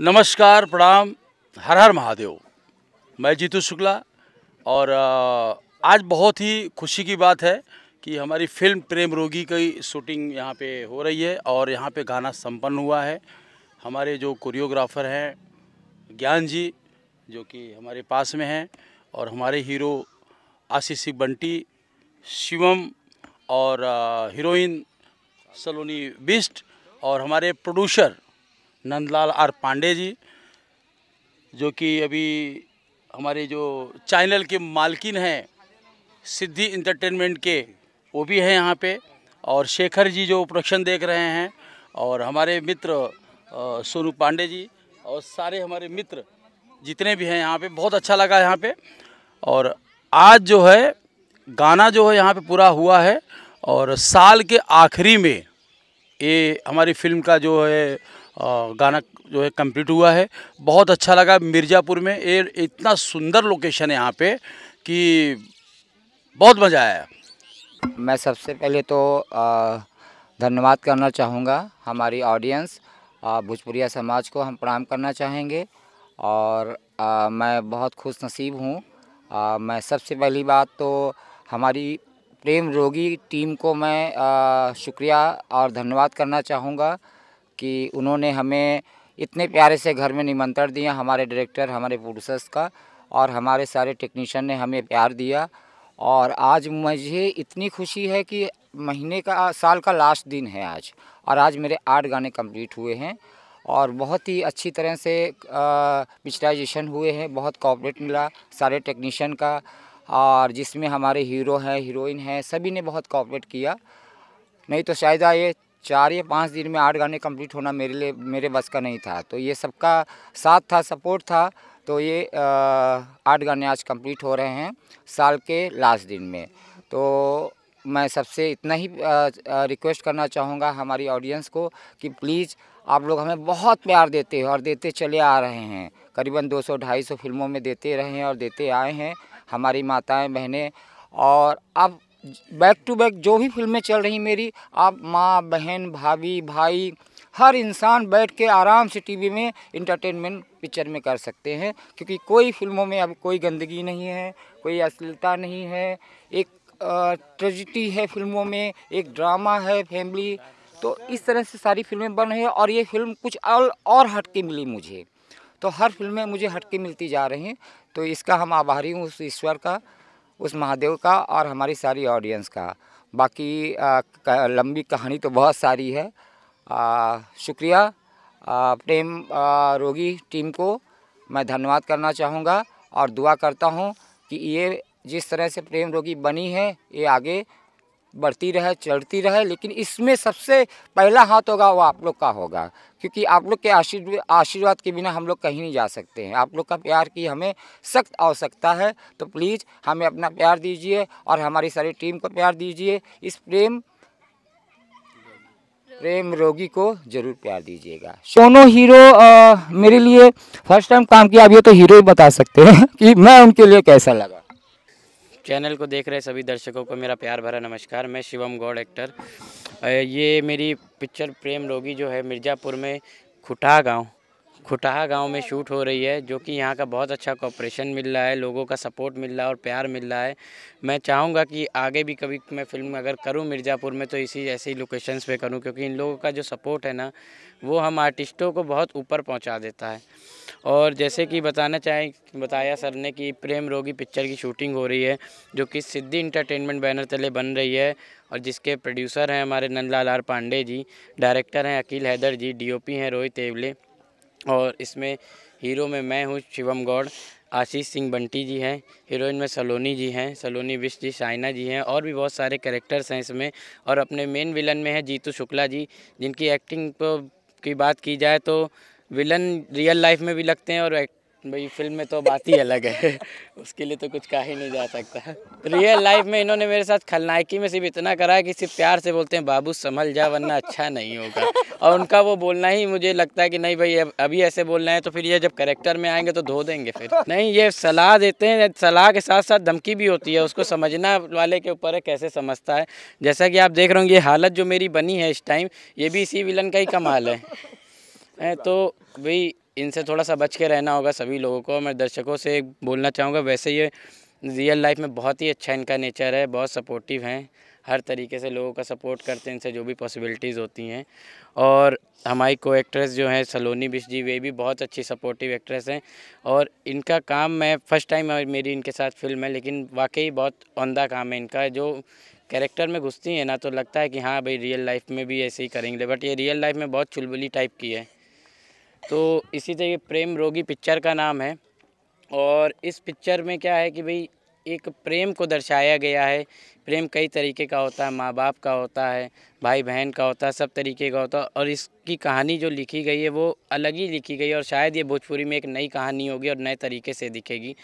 नमस्कार प्रणाम हर हर महादेव मैं जीतू शुक्ला और आज बहुत ही खुशी की बात है कि हमारी फिल्म प्रेम रोगी की शूटिंग यहाँ पे हो रही है और यहाँ पे गाना संपन्न हुआ है हमारे जो कोरियोग्राफर हैं ज्ञान जी जो कि हमारे पास में हैं और हमारे हीरो आशीष बंटी शिवम और हीरोइन सलोनी बिस्ट और हमारे प्रोड्यूसर नंदलाल आर पांडे जी जो कि अभी हमारे जो चैनल के मालकिन हैं सिद्धि इंटरटेनमेंट के वो भी हैं यहाँ पे और शेखर जी जो प्रोडक्शन देख रहे हैं और हमारे मित्र सोनू पांडे जी और सारे हमारे मित्र जितने भी हैं यहाँ पे बहुत अच्छा लगा यहाँ पे और आज जो है गाना जो है यहाँ पे पूरा हुआ है और साल के आखिरी में ये हमारी फिल्म का जो है गाना जो है कंप्लीट हुआ है बहुत अच्छा लगा मिर्ज़ापुर में ये इतना सुंदर लोकेशन है यहाँ पे कि बहुत मज़ा आया मैं सबसे पहले तो धन्यवाद करना चाहूँगा हमारी ऑडियंस भोजपुरिया समाज को हम प्रणाम करना चाहेंगे और आ, मैं बहुत खुश नसीब हूँ मैं सबसे पहली बात तो हमारी प्रेम रोगी टीम को मैं आ, शुक्रिया और धन्यवाद करना चाहूँगा कि उन्होंने हमें इतने प्यारे से घर में निमंत्रण दिया हमारे डायरेक्टर हमारे प्रोड्यूसर्स का और हमारे सारे टेक्नीशियन ने हमें प्यार दिया और आज मुझे इतनी खुशी है कि महीने का साल का लास्ट दिन है आज और आज मेरे आठ गाने कंप्लीट हुए हैं और बहुत ही अच्छी तरह से पिक्चराइजेशन हुए हैं बहुत कॉपरेट मिला सारे टेक्नीशियन का और जिसमें हमारे हीरो हैं हीरोइन हैं सभी ने बहुत कॉपरेट किया नहीं तो शायद ये चार या पाँच दिन में आठ गाने कंप्लीट होना मेरे लिए मेरे बस का नहीं था तो ये सबका साथ था सपोर्ट था तो ये आठ गाने आज कंप्लीट हो रहे हैं साल के लास्ट दिन में तो मैं सबसे इतना ही रिक्वेस्ट करना चाहूँगा हमारी ऑडियंस को कि प्लीज़ आप लोग हमें बहुत प्यार देते हो और देते चले आ रहे हैं करीबन 200-250 फिल्मों में देते रहे हैं और देते आए हैं हमारी माताएं बहनें और अब बैक टू बैक जो भी फिल्में चल रही मेरी आप माँ बहन भाभी भाई हर इंसान बैठ के आराम से टीवी में इंटरटेनमेंट पिक्चर में कर सकते हैं क्योंकि कोई फिल्मों में अब कोई गंदगी नहीं है कोई अश्लीलता नहीं है एक ट्रेजिडी है फिल्मों में एक ड्रामा है फैमिली तो इस तरह से सारी फिल्में बन रही है और ये फिल्म कुछ और, और हटके मिली मुझे तो हर फिल्में मुझे हटके मिलती जा रही हैं तो इसका हम आभारी हूँ उस ईश्वर का उस महादेव का और हमारी सारी ऑडियंस का बाकी आ, लंबी कहानी तो बहुत सारी है आ, शुक्रिया प्रेम रोगी टीम को मैं धन्यवाद करना चाहूँगा और दुआ करता हूँ कि ये जिस तरह से प्रेम रोगी बनी है ये आगे बढ़ती रहे चढ़ती रहे लेकिन इसमें सबसे पहला हाथ होगा वो आप लोग का होगा क्योंकि आप लोग के आशीर्वाद आशीर्वाद के बिना हम लोग कहीं नहीं जा सकते हैं आप लोग का प्यार की हमें सख्त आवश्यकता है तो प्लीज़ हमें अपना प्यार दीजिए और हमारी सारी टीम को प्यार दीजिए इस प्रेम प्रेम रोगी को जरूर प्यार दीजिएगा सोनो हीरो आ, मेरे लिए फर्स्ट टाइम काम किया अभी तो हीरो ही बता सकते हैं कि मैं उनके लिए कैसा लगा चैनल को देख रहे सभी दर्शकों को मेरा प्यार भरा नमस्कार मैं शिवम गौड़ एक्टर ये मेरी पिक्चर प्रेम रोगी जो है मिर्ज़ापुर में खुटा गांव खुटाहा गांव में शूट हो रही है जो कि यहाँ का बहुत अच्छा कॉपरेशन मिल रहा है लोगों का सपोर्ट मिल रहा है और प्यार मिल रहा है मैं चाहूँगा कि आगे भी कभी मैं फ़िल्म अगर करूँ मिर्ज़ापुर में तो इसी ऐसी लोकेशंस पे करूँ क्योंकि इन लोगों का जो सपोर्ट है ना वो हम आर्टिस्टों को बहुत ऊपर पहुँचा देता है और जैसे कि बताना चाहें बताया सर ने कि प्रेम रोगी पिक्चर की शूटिंग हो रही है जो कि सिद्धि इंटरटेनमेंट बैनर तले बन रही है और जिसके प्रोड्यूसर हैं हमारे नंदलाल आर पांडे जी डायरेक्टर हैं अकील हैदर जी डीओपी हैं रोहित एवले और इसमें हीरो में मैं हूँ शिवम गौड़ आशीष सिंह बंटी जी हैं हीरोइन में सलोनी जी हैं सलोनी विश जी साइना जी हैं और भी बहुत सारे कैरेक्टर्स हैं इसमें और अपने मेन विलन में है जीतू शुक्ला जी जिनकी एक्टिंग की बात की जाए तो विलन रियल लाइफ में भी लगते हैं और भाई फिल्म में तो बात ही अलग है उसके लिए तो कुछ कहा ही नहीं जा सकता रियल लाइफ में इन्होंने मेरे साथ खलनायकी में सिर्फ इतना करा है कि सिर्फ प्यार से बोलते हैं बाबू संभल जा वरना अच्छा नहीं होगा और उनका वो बोलना ही मुझे लगता है कि नहीं भाई अभी ऐसे बोलना है तो फिर ये जब करेक्टर में आएंगे तो धो देंगे फिर नहीं ये सलाह देते हैं सलाह के साथ साथ धमकी भी होती है उसको समझना वाले के ऊपर है कैसे समझता है जैसा कि आप देख रहे होंगे ये हालत जो मेरी बनी है इस टाइम ये भी इसी विलन का ही कमाल है तो भाई इनसे थोड़ा सा बच के रहना होगा सभी लोगों को मैं दर्शकों से बोलना चाहूँगा वैसे ये रियल लाइफ में बहुत ही अच्छा इनका नेचर है बहुत सपोर्टिव हैं हर तरीके से लोगों का सपोर्ट करते हैं इनसे जो भी पॉसिबिलिटीज़ होती हैं और हमारी को एक्ट्रेस जो है सलोनी बिश जी वे भी बहुत अच्छी सपोर्टिव एक्ट्रेस हैं और इनका काम मैं फ़र्स्ट टाइम मेरी इनके साथ फिल्म है लेकिन वाकई बहुत उमदा काम है इनका जो कैरेक्टर में घुसती है ना तो लगता है कि हाँ भाई रियल लाइफ में भी ऐसे ही करेंगे बट ये रियल लाइफ में बहुत चुलबुली टाइप की है तो इसी तरह प्रेम रोगी पिक्चर का नाम है और इस पिक्चर में क्या है कि भाई एक प्रेम को दर्शाया गया है प्रेम कई तरीके का होता है माँ बाप का होता है भाई बहन का होता है सब तरीके का होता है और इसकी कहानी जो लिखी गई है वो अलग ही लिखी गई है और शायद ये भोजपुरी में एक नई कहानी होगी और नए तरीके से दिखेगी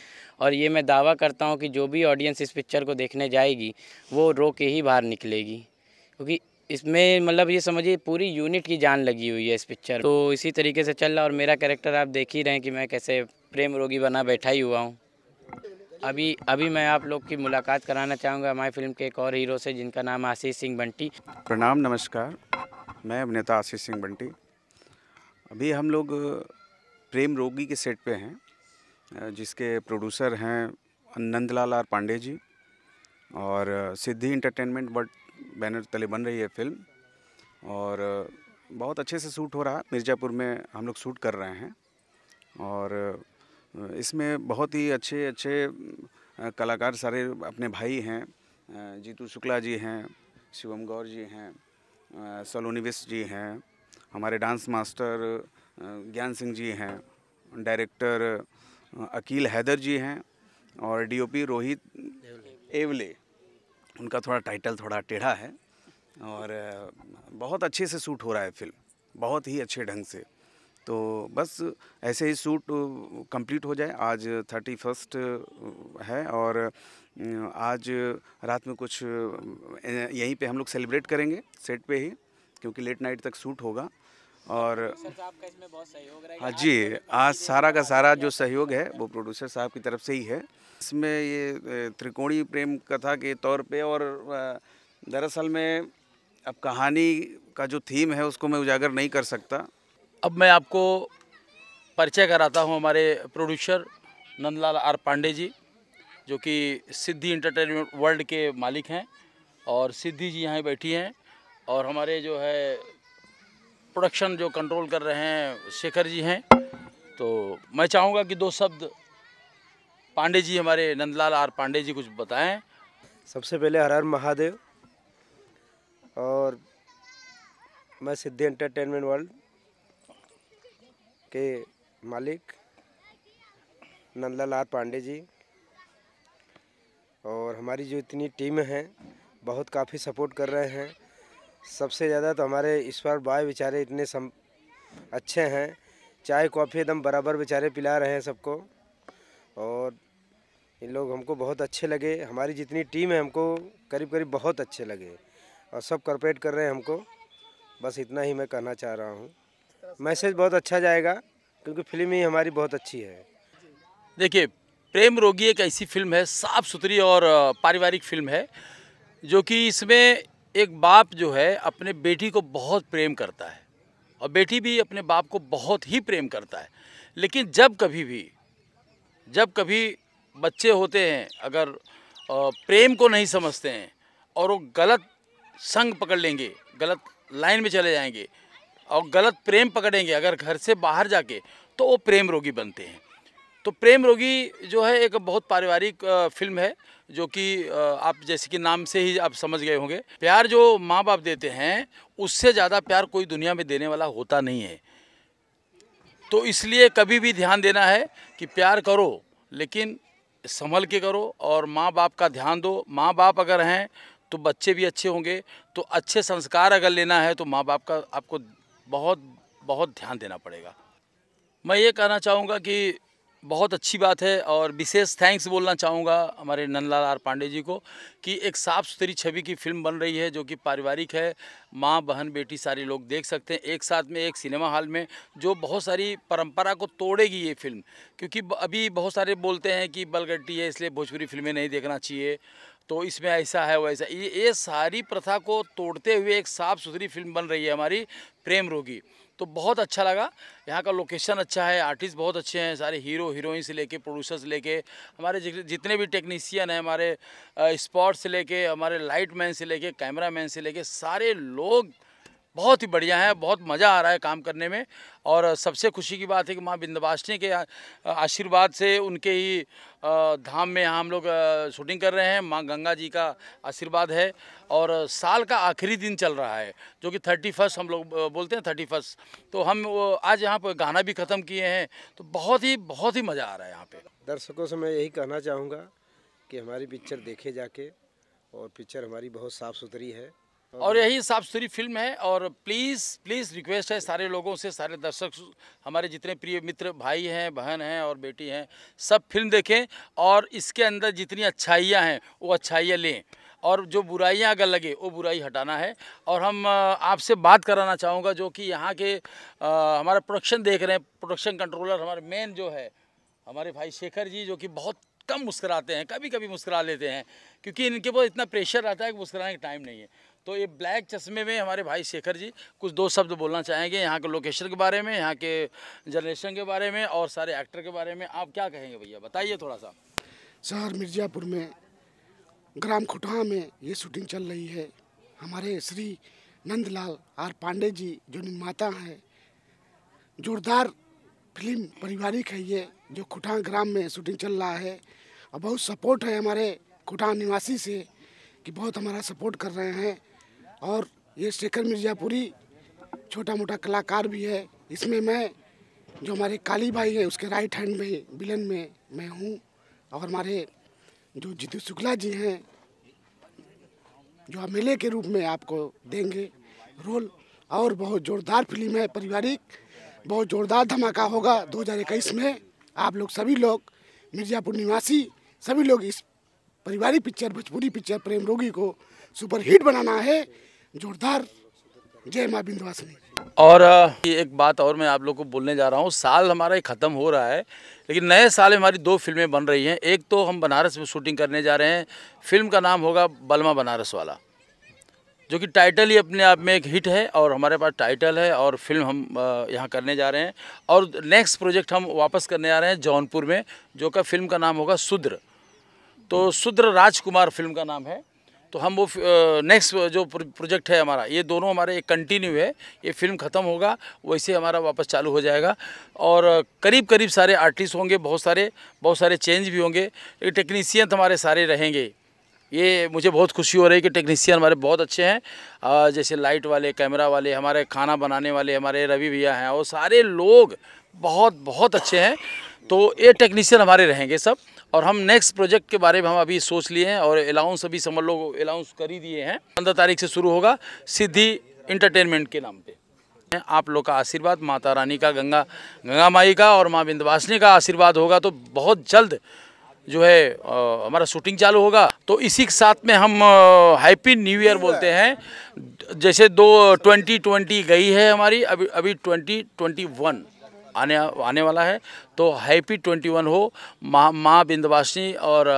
और ये मैं दावा करता हूँ कि जो भी ऑडियंस इस पिक्चर को देखने जाएगी वो रो के ही बाहर निकलेगी क्योंकि इसमें मतलब ये समझिए पूरी यूनिट की जान लगी हुई है इस पिक्चर तो इसी तरीके से चल रहा और मेरा कैरेक्टर आप देख ही रहे हैं कि मैं कैसे प्रेम रोगी बना बैठा ही हुआ हूँ अभी अभी मैं आप लोग की मुलाकात कराना चाहूँगा हमारी फिल्म के एक और हीरो से जिनका नाम आशीष सिंह बंटी प्रणाम नमस्कार मैं अभिनेता आशीष सिंह बंटी अभी हम लोग प्रेम रोगी के सेट पे हैं जिसके प्रोड्यूसर हैं नंदलाल आर पांडे जी और सिद्धि इंटरटेनमेंट बट बैनर तले बन रही है फिल्म और बहुत अच्छे से शूट हो रहा मिर्ज़ापुर में हम लोग शूट कर रहे हैं और इसमें बहुत ही अच्छे अच्छे कलाकार सारे अपने भाई हैं जीतू शुक्ला जी हैं शिवम गौर जी हैं सलोनी जी हैं हमारे डांस मास्टर ज्ञान सिंह जी हैं डायरेक्टर अकील हैदर जी हैं और डीओपी रोहित एवले उनका थोड़ा टाइटल थोड़ा टेढ़ा है और बहुत अच्छे से सूट हो रहा है फिल्म बहुत ही अच्छे ढंग से तो बस ऐसे ही सूट कंप्लीट हो जाए आज थर्टी फर्स्ट है और आज रात में कुछ यहीं पे हम लोग सेलिब्रेट करेंगे सेट पे ही क्योंकि लेट नाइट तक सूट होगा और हाँ बहुत सहयोग हाँ जी तो आज सारा का सारा जो सहयोग है वो प्रोड्यूसर साहब की तरफ से ही है इसमें ये त्रिकोणी प्रेम कथा के तौर पे और दरअसल में अब कहानी का जो थीम है उसको मैं उजागर नहीं कर सकता अब मैं आपको परिचय कराता हूँ हमारे प्रोड्यूसर नंदलाल आर पांडे जी जो कि सिद्धि इंटरटेनमेंट वर्ल्ड के मालिक हैं और सिद्धि जी यहाँ बैठी हैं और हमारे जो है प्रोडक्शन जो कंट्रोल कर रहे हैं शेखर जी हैं तो मैं चाहूँगा कि दो शब्द पांडे जी हमारे नंदलाल आर पांडे जी कुछ बताएं सबसे पहले हर हर महादेव और मैं सिद्धि एंटरटेनमेंट वर्ल्ड के मालिक नंदलाल आर पांडे जी और हमारी जो इतनी टीम है बहुत काफ़ी सपोर्ट कर रहे हैं सबसे ज़्यादा तो हमारे इस बार बाय बेचारे इतने सम अच्छे हैं चाय कॉफ़ी एकदम बराबर बेचारे पिला रहे हैं सबको और इन लोग हमको बहुत अच्छे लगे हमारी जितनी टीम है हमको करीब करीब बहुत अच्छे लगे और सब कॉरपोरेट कर रहे हैं हमको बस इतना ही मैं कहना चाह रहा हूँ मैसेज बहुत अच्छा जाएगा क्योंकि फिल्म ही हमारी बहुत अच्छी है देखिए प्रेम रोगी एक ऐसी फिल्म है साफ सुथरी और पारिवारिक फिल्म है जो कि इसमें एक बाप जो है अपने बेटी को बहुत प्रेम करता है और बेटी भी अपने बाप को बहुत ही प्रेम करता है लेकिन जब कभी भी जब कभी बच्चे होते हैं अगर प्रेम को नहीं समझते हैं और वो गलत संग पकड़ लेंगे गलत लाइन में चले जाएंगे और गलत प्रेम पकड़ेंगे अगर घर से बाहर जाके तो वो प्रेम रोगी बनते हैं तो प्रेम रोगी जो है एक बहुत पारिवारिक फिल्म है जो कि आप जैसे कि नाम से ही आप समझ गए होंगे प्यार जो माँ बाप देते हैं उससे ज़्यादा प्यार कोई दुनिया में देने वाला होता नहीं है तो इसलिए कभी भी ध्यान देना है कि प्यार करो लेकिन संभल के करो और माँ बाप का ध्यान दो माँ बाप अगर हैं तो बच्चे भी अच्छे होंगे तो अच्छे संस्कार अगर लेना है तो माँ बाप का आपको बहुत बहुत ध्यान देना पड़ेगा मैं ये कहना चाहूँगा कि बहुत अच्छी बात है और विशेष थैंक्स बोलना चाहूँगा हमारे नंदलाल आर पांडे जी को कि एक साफ सुथरी छवि की फिल्म बन रही है जो कि पारिवारिक है माँ बहन बेटी सारे लोग देख सकते हैं एक साथ में एक सिनेमा हॉल में जो बहुत सारी परंपरा को तोड़ेगी ये फिल्म क्योंकि अभी बहुत सारे बोलते हैं कि बलगड्डी है इसलिए भोजपुरी फिल्में नहीं देखना चाहिए तो इसमें ऐसा है वैसा ये ये सारी प्रथा को तोड़ते हुए एक साफ़ सुथरी फिल्म बन रही है हमारी प्रेम रोगी तो बहुत अच्छा लगा यहाँ का लोकेशन अच्छा है आर्टिस्ट बहुत अच्छे हैं सारे हीरो हीरोइन से लेके प्रोड्यूसर्स लेके हमारे जितने भी टेक्नीसियन हैं हमारे स्पॉट से लेके हमारे लाइट मैन से लेके कैमरा मैन से लेके सारे लोग बहुत ही बढ़िया है बहुत मज़ा आ रहा है काम करने में और सबसे खुशी की बात है कि माँ विंध्यवासिनी के आशीर्वाद से उनके ही धाम में यहाँ हम लोग शूटिंग कर रहे हैं माँ गंगा जी का आशीर्वाद है और साल का आखिरी दिन चल रहा है जो कि थर्टी फर्स्ट हम लोग बोलते हैं थर्टी फर्स्ट तो हम आज यहाँ पर गाना भी ख़त्म किए हैं तो बहुत ही बहुत ही मज़ा आ रहा है यहाँ पर दर्शकों से मैं यही कहना चाहूँगा कि हमारी पिक्चर देखे जाके और पिक्चर हमारी बहुत साफ़ सुथरी है और यही साफ सुथरी फिल्म है और प्लीज़ प्लीज़ रिक्वेस्ट है सारे लोगों से सारे दर्शक हमारे जितने प्रिय मित्र भाई हैं बहन हैं और बेटी हैं सब फिल्म देखें और इसके अंदर जितनी अच्छाइयाँ हैं वो अच्छाइयाँ लें और जो बुराइयां अगर लगे वो बुराई हटाना है और हम आपसे बात कराना चाहूँगा जो कि यहाँ के हमारा प्रोडक्शन देख रहे हैं प्रोडक्शन कंट्रोलर हमारे मेन जो है हमारे भाई शेखर जी जो कि बहुत कम मुस्कराते हैं कभी कभी मुस्करा लेते हैं क्योंकि इनके पास इतना प्रेशर रहता है कि मुस्कराने का टाइम नहीं है तो ये ब्लैक चश्मे में हमारे भाई शेखर जी कुछ दो शब्द बोलना चाहेंगे यहाँ के लोकेशन के बारे में यहाँ के जनरेशन के बारे में और सारे एक्टर के बारे में आप क्या कहेंगे भैया बताइए थोड़ा सा शहर मिर्ज़ापुर में ग्राम खुटहा में ये शूटिंग चल रही है हमारे श्री नंदलाल आर पांडे जी जो निर्माता हैं जोरदार फिल्म पारिवारिक है ये जो खुटा ग्राम में शूटिंग चल रहा है और बहुत सपोर्ट है हमारे खुटहा निवासी से कि बहुत हमारा सपोर्ट कर रहे हैं और ये शेखर मिर्जापुरी छोटा मोटा कलाकार भी है इसमें मैं जो हमारे काली भाई हैं उसके राइट हैंड में विलन में मैं हूँ और हमारे जो जितू शुक्ला जी हैं जो एम के रूप में आपको देंगे रोल और बहुत ज़ोरदार फिल्म है पारिवारिक बहुत ज़ोरदार धमाका होगा दो में आप लोग सभी लोग मिर्ज़ापुर निवासी सभी लोग इस पारिवारिक पिक्चर भोजपुरी पिक्चर प्रेम रोगी को सुपरहिट बनाना है जोरदार जय माँ बिंदवासिनी और ये एक बात और मैं आप लोग को बोलने जा रहा हूँ साल हमारा ये ख़त्म हो रहा है लेकिन नए साल हमारी दो फिल्में बन रही हैं एक तो हम बनारस में शूटिंग करने जा रहे हैं फिल्म का नाम होगा बलमा बनारस वाला जो कि टाइटल ही अपने आप में एक हिट है और हमारे पास टाइटल है और फिल्म हम यहाँ करने जा रहे हैं और नेक्स्ट प्रोजेक्ट हम वापस करने जा रहे हैं जौनपुर में जो का फिल्म का नाम होगा शूद्र तो शूद्र राजकुमार फिल्म का नाम है तो हम वो नेक्स्ट जो प्रोजेक्ट है हमारा ये दोनों हमारे एक कंटिन्यू है ये फिल्म ख़त्म होगा वैसे हमारा वापस चालू हो जाएगा और करीब करीब सारे आर्टिस्ट होंगे बहुत सारे बहुत सारे चेंज भी होंगे टेक्नीसियन हमारे सारे रहेंगे ये मुझे बहुत खुशी हो रही है कि टेक्नीसियन हमारे बहुत अच्छे हैं जैसे लाइट वाले कैमरा वाले हमारे खाना बनाने वाले हमारे रवि भैया हैं और सारे लोग बहुत बहुत अच्छे हैं तो ये टेक्नीशियन हमारे रहेंगे सब और हम नेक्स्ट प्रोजेक्ट के बारे में हम अभी सोच लिए हैं और अलाउंस अभी समझ लो अलाउंस कर ही दिए हैं पंद्रह तारीख से शुरू होगा सिद्धि इंटरटेनमेंट के नाम पे आप लोग का आशीर्वाद माता रानी का गंगा गंगा माई का और माँ विंध्यवासिनी का आशीर्वाद होगा तो बहुत जल्द जो है आ, हमारा शूटिंग चालू होगा तो इसी के साथ में हम हैप्पी न्यू ईयर बोलते हैं जैसे दो ट्वेंटी ट्वेंटी गई है हमारी अभी अभी ट्वेंटी ट्वेंटी वन आने आने वाला है तो हैप्पी ट्वेंटी वन हो माँ माँ बिंदवासिनी और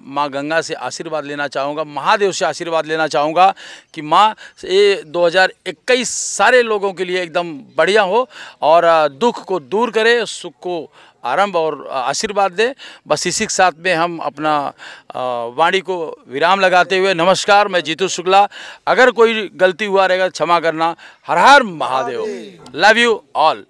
माँ गंगा से आशीर्वाद लेना चाहूँगा महादेव से आशीर्वाद लेना चाहूँगा कि माँ ये 2021 सारे लोगों के लिए एकदम बढ़िया हो और दुख को दूर करे सुख को आरंभ और आशीर्वाद दे बस इसी के साथ में हम अपना वाणी को विराम लगाते हुए नमस्कार मैं जीतू शुक्ला अगर कोई गलती हुआ रहेगा क्षमा करना हर हर महादेव लव यू ऑल